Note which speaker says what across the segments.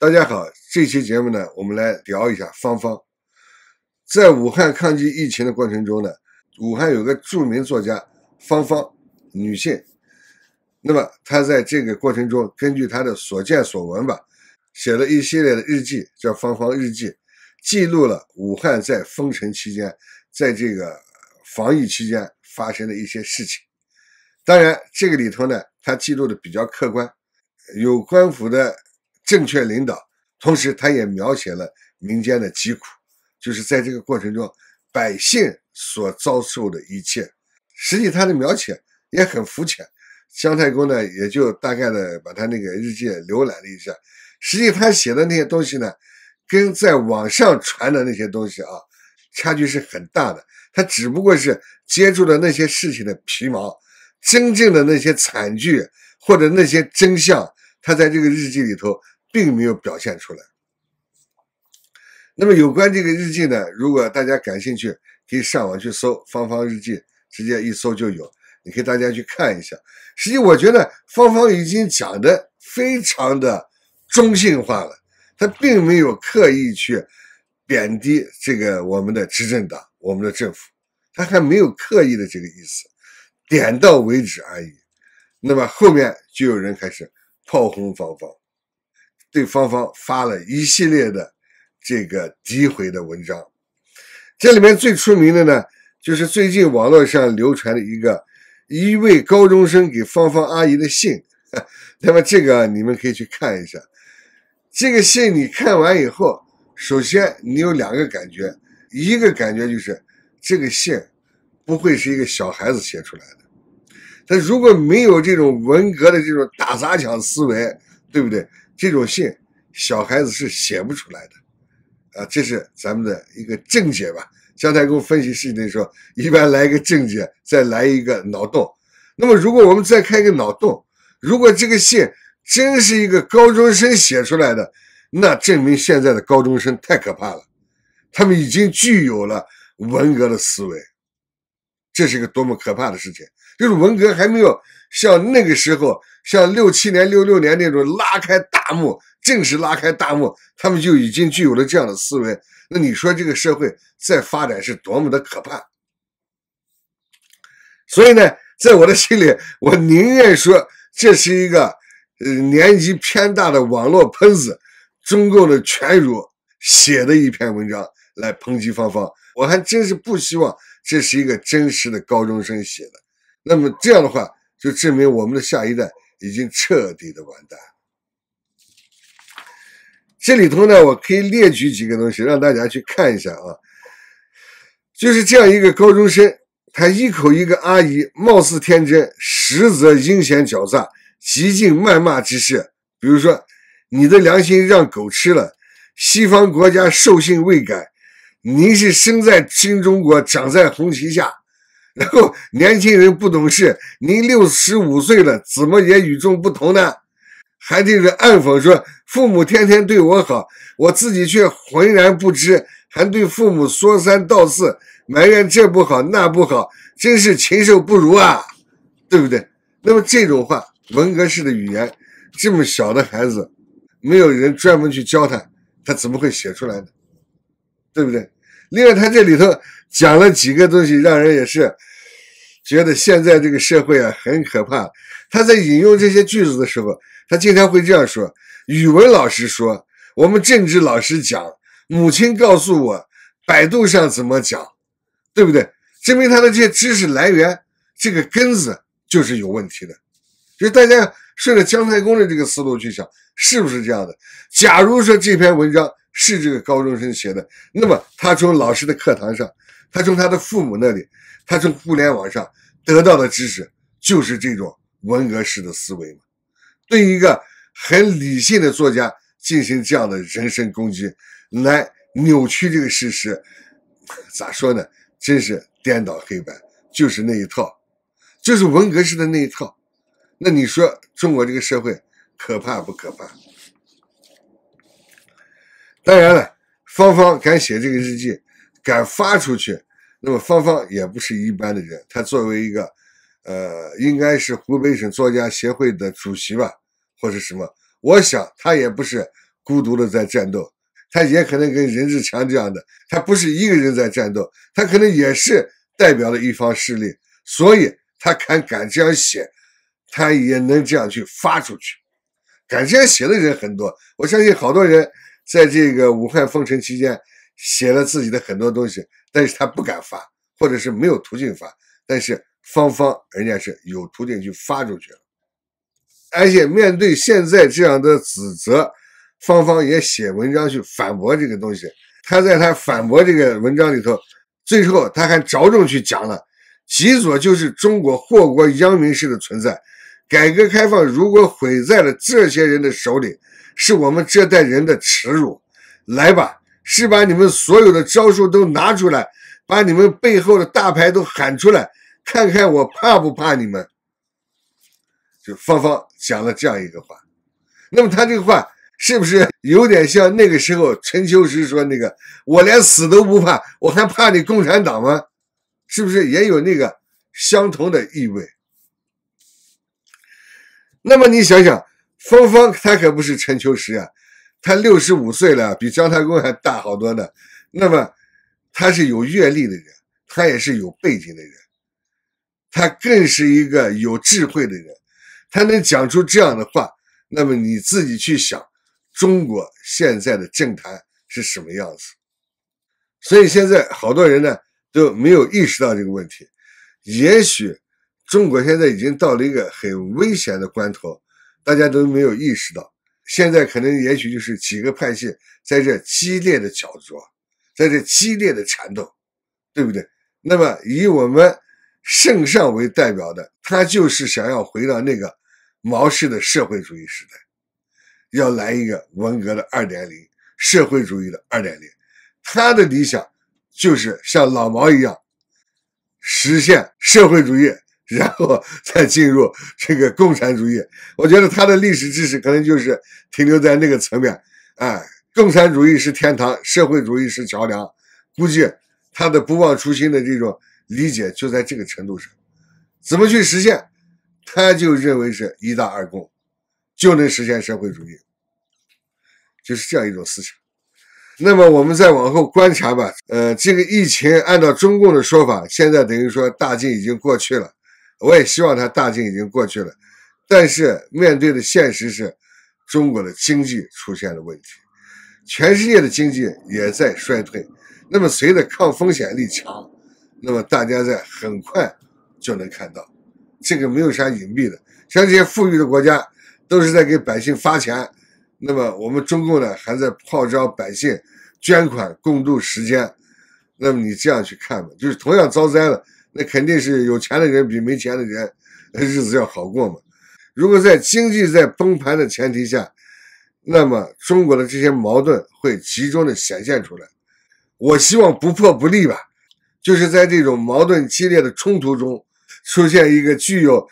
Speaker 1: 大家好，这期节目呢，我们来聊一下芳芳。在武汉抗击疫情的过程中呢，武汉有个著名作家芳芳，女性。那么她在这个过程中，根据她的所见所闻吧，写了一系列的日记，叫《芳芳日记》，记录了武汉在封城期间，在这个防疫期间发生的一些事情。当然，这个里头呢，他记录的比较客观，有官府的。正确领导，同时他也描写了民间的疾苦，就是在这个过程中，百姓所遭受的一切。实际他的描写也很肤浅，姜太公呢也就大概的把他那个日记浏览了一下。实际他写的那些东西呢，跟在网上传的那些东西啊，差距是很大的。他只不过是接触了那些事情的皮毛，真正的那些惨剧或者那些真相，他在这个日记里头。并没有表现出来。那么有关这个日记呢？如果大家感兴趣，可以上网去搜“芳芳日记”，直接一搜就有，你可以大家去看一下。实际我觉得芳芳已经讲的非常的中性化了，他并没有刻意去贬低这个我们的执政党、我们的政府，他还没有刻意的这个意思，点到为止而已。那么后面就有人开始炮轰芳芳。对芳芳发了一系列的这个诋毁的文章，这里面最出名的呢，就是最近网络上流传的一个一位高中生给芳芳阿姨的信。那么这个你们可以去看一下，这个信你看完以后，首先你有两个感觉，一个感觉就是这个信不会是一个小孩子写出来的，他如果没有这种文革的这种打砸抢思维，对不对？这种信，小孩子是写不出来的，啊，这是咱们的一个正解吧。姜太公分析事情的时候，一般来一个正解，再来一个脑洞。那么，如果我们再开一个脑洞，如果这个信真是一个高中生写出来的，那证明现在的高中生太可怕了，他们已经具有了文革的思维。这是个多么可怕的事情！就是文革还没有像那个时候，像六七年、六六年那种拉开大幕，正式拉开大幕，他们就已经具有了这样的思维。那你说这个社会再发展是多么的可怕？所以呢，在我的心里，我宁愿说这是一个年纪偏大的网络喷子，中共的犬儒写的一篇文章来抨击芳芳，我还真是不希望。这是一个真实的高中生写的，那么这样的话就证明我们的下一代已经彻底的完蛋。这里头呢，我可以列举几个东西让大家去看一下啊，就是这样一个高中生，他一口一个阿姨，貌似天真，实则阴险狡诈，极尽谩骂之势，比如说你的良心让狗吃了，西方国家兽性未改。您是生在新中国，长在红旗下，然后年轻人不懂事，您六十五岁了，怎么也与众不同呢？还这是暗讽说，父母天天对我好，我自己却浑然不知，还对父母说三道四，埋怨这不好那不好，真是禽兽不如啊，对不对？那么这种话，文革式的语言，这么小的孩子，没有人专门去教他，他怎么会写出来呢？对不对？另外，他这里头讲了几个东西，让人也是觉得现在这个社会啊很可怕。他在引用这些句子的时候，他经常会这样说：语文老师说，我们政治老师讲，母亲告诉我，百度上怎么讲，对不对？证明他的这些知识来源，这个根子就是有问题的。所以大家顺着姜太公的这个思路去想，是不是这样的？假如说这篇文章。是这个高中生写的，那么他从老师的课堂上，他从他的父母那里，他从互联网上得到的知识，就是这种文革式的思维嘛？对一个很理性的作家进行这样的人身攻击，来扭曲这个事实，咋说呢？真是颠倒黑白，就是那一套，就是文革式的那一套。那你说中国这个社会可怕不可怕？当然了，芳芳敢写这个日记，敢发出去，那么芳芳也不是一般的人。她作为一个，呃，应该是湖北省作家协会的主席吧，或者什么？我想他也不是孤独的在战斗，他也可能跟任志强这样的，他不是一个人在战斗，他可能也是代表了一方势力，所以他敢敢这样写，他也能这样去发出去。敢这样写的人很多，我相信好多人。在这个武汉封城期间，写了自己的很多东西，但是他不敢发，或者是没有途径发。但是芳芳人家是有途径去发出去了，而且面对现在这样的指责，芳芳也写文章去反驳这个东西。他在他反驳这个文章里头，最后他还着重去讲了，极左就是中国祸国殃民式的存在，改革开放如果毁在了这些人的手里。是我们这代人的耻辱，来吧，是把你们所有的招数都拿出来，把你们背后的大牌都喊出来，看看我怕不怕你们。就芳芳讲了这样一个话，那么他这个话是不是有点像那个时候陈秋实说那个“我连死都不怕，我还怕你共产党吗？”是不是也有那个相同的意味？那么你想想。芳芳，他可不是陈秋实啊，他六十五岁了，比姜太公还大好多呢。那么，他是有阅历的人，他也是有背景的人，他更是一个有智慧的人。他能讲出这样的话，那么你自己去想，中国现在的政坛是什么样子。所以现在好多人呢都没有意识到这个问题。也许，中国现在已经到了一个很危险的关头。大家都没有意识到，现在可能也许就是几个派系在这激烈的角逐，在这激烈的缠斗，对不对？那么以我们圣上为代表的，他就是想要回到那个毛式的社会主义时代，要来一个文革的二点零，社会主义的二点零。他的理想就是像老毛一样，实现社会主义。然后 再进入这个共产主义，我觉得他的历史知识可能就是停留在那个层面，哎，共产主义是天堂，社会主义是桥梁，估计他的不忘初心的这种理解就在这个程度上。怎么去实现？他就认为是一大二公就能实现社会主义，就是这样一种思想。那么我们再往后观察吧。呃，这个疫情按照中共的说法，现在等于说大境已经过去了。我也希望他大病已经过去了，但是面对的现实是，中国的经济出现了问题，全世界的经济也在衰退。那么随着抗风险力强？那么大家在很快就能看到，这个没有啥隐蔽的。像这些富裕的国家，都是在给百姓发钱。那么我们中共呢，还在号召百姓捐款共度时间。那么你这样去看嘛，就是同样遭灾了。那肯定是有钱的人比没钱的人日子要好过嘛。如果在经济在崩盘的前提下，那么中国的这些矛盾会集中的显现出来。我希望不破不立吧，就是在这种矛盾激烈的冲突中，出现一个具有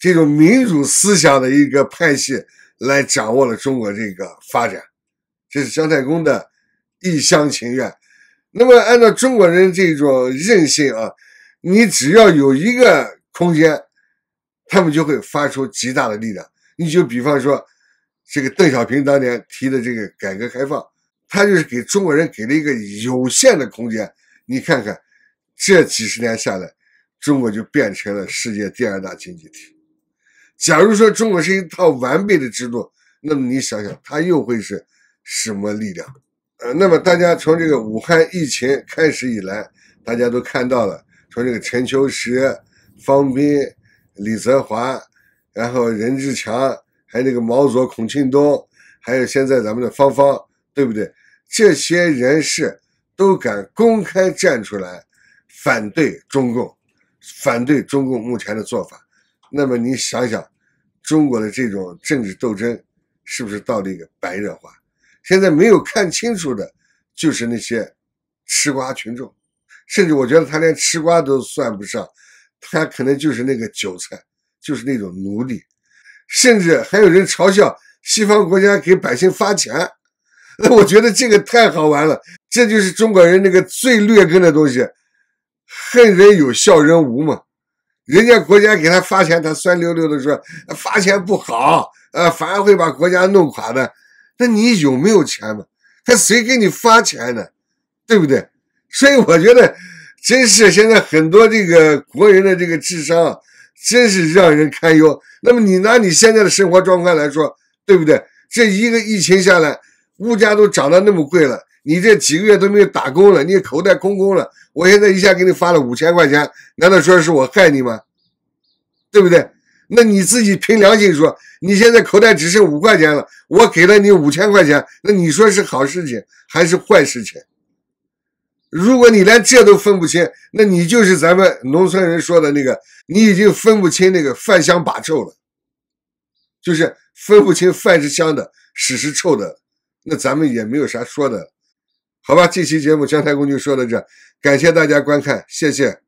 Speaker 1: 这种民主思想的一个派系来掌握了中国这个发展，这是姜太公的一厢情愿。那么按照中国人这种任性啊。你只要有一个空间，他们就会发出极大的力量。你就比方说，这个邓小平当年提的这个改革开放，他就是给中国人给了一个有限的空间。你看看，这几十年下来，中国就变成了世界第二大经济体。假如说中国是一套完备的制度，那么你想想，它又会是什么力量？呃，那么大家从这个武汉疫情开始以来，大家都看到了。说这个陈秋实、方斌、李泽华，然后任志强，还有那个毛左孔庆东，还有现在咱们的方方，对不对？这些人士都敢公开站出来反对中共，反对中共目前的做法。那么你想想，中国的这种政治斗争是不是到了一个白热化？现在没有看清楚的，就是那些吃瓜群众。甚至我觉得他连吃瓜都算不上，他可能就是那个韭菜，就是那种奴隶。甚至还有人嘲笑西方国家给百姓发钱，那 我觉得这个太好玩了。这就是中国人那个最劣根的东西，恨人有笑人无嘛。人家国家给他发钱，他酸溜溜的说发钱不好，呃，反而会把国家弄垮的。那你有没有钱嘛？还谁给你发钱呢？对不对？所以我觉得，真是现在很多这个国人的这个智商，真是让人堪忧。那么你拿你现在的生活状况来说，对不对？这一个疫情下来，物价都涨得那么贵了，你这几个月都没有打工了，你口袋空空了。我现在一下给你发了五千块钱，难道说是我害你吗？对不对？那你自己凭良心说，你现在口袋只剩五块钱了，我给了你五千块钱，那你说是好事情还是坏事情？如果你连这都分不清，那你就是咱们农村人说的那个，你已经分不清那个饭香把臭了，就是分不清饭是香的屎是臭的，那咱们也没有啥说的，好吧？这期节目姜太公就说到这，感谢大家观看，谢谢。